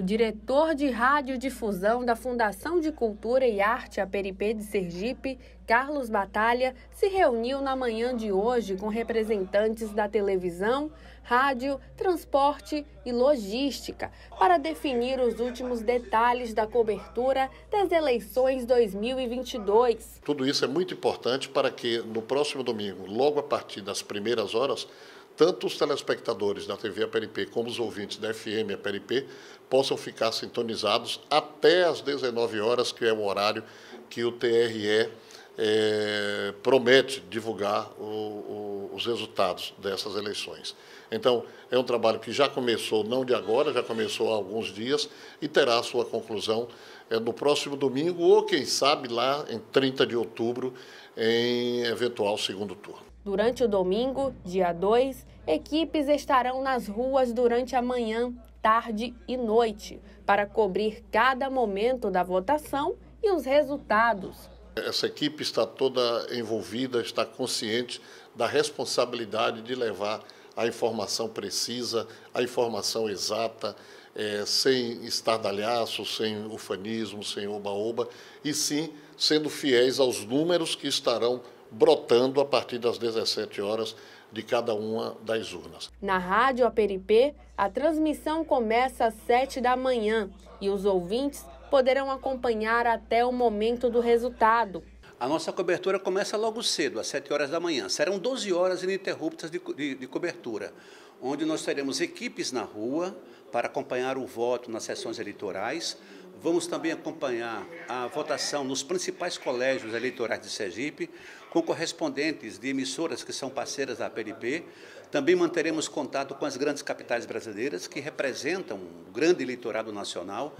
o diretor de radiodifusão da Fundação de Cultura e Arte Aperipê de Sergipe, Carlos Batalha, se reuniu na manhã de hoje com representantes da televisão, rádio, transporte e logística para definir os últimos detalhes da cobertura das eleições 2022. Tudo isso é muito importante para que no próximo domingo, logo a partir das primeiras horas, tanto os telespectadores da TV APNP como os ouvintes da FM APNP possam ficar sintonizados até às 19 horas, que é o horário que o TRE é, eh, promete divulgar o, o, os resultados dessas eleições. Então, é um trabalho que já começou, não de agora, já começou há alguns dias e terá sua conclusão é, no próximo domingo ou, quem sabe, lá em 30 de outubro, em eventual segundo turno. Durante o domingo, dia 2, equipes estarão nas ruas durante a manhã, tarde e noite para cobrir cada momento da votação e os resultados. Essa equipe está toda envolvida, está consciente da responsabilidade de levar a informação precisa, a informação exata, é, sem estardalhaço, sem ufanismo, sem oba-oba, e sim sendo fiéis aos números que estarão brotando a partir das 17 horas de cada uma das urnas. Na Rádio Aperipê, a transmissão começa às 7 da manhã e os ouvintes poderão acompanhar até o momento do resultado. A nossa cobertura começa logo cedo, às 7 horas da manhã. Serão 12 horas ininterruptas de, de, de cobertura onde nós teremos equipes na rua para acompanhar o voto nas sessões eleitorais. Vamos também acompanhar a votação nos principais colégios eleitorais de Sergipe, com correspondentes de emissoras que são parceiras da PNP. Também manteremos contato com as grandes capitais brasileiras que representam o grande eleitorado nacional.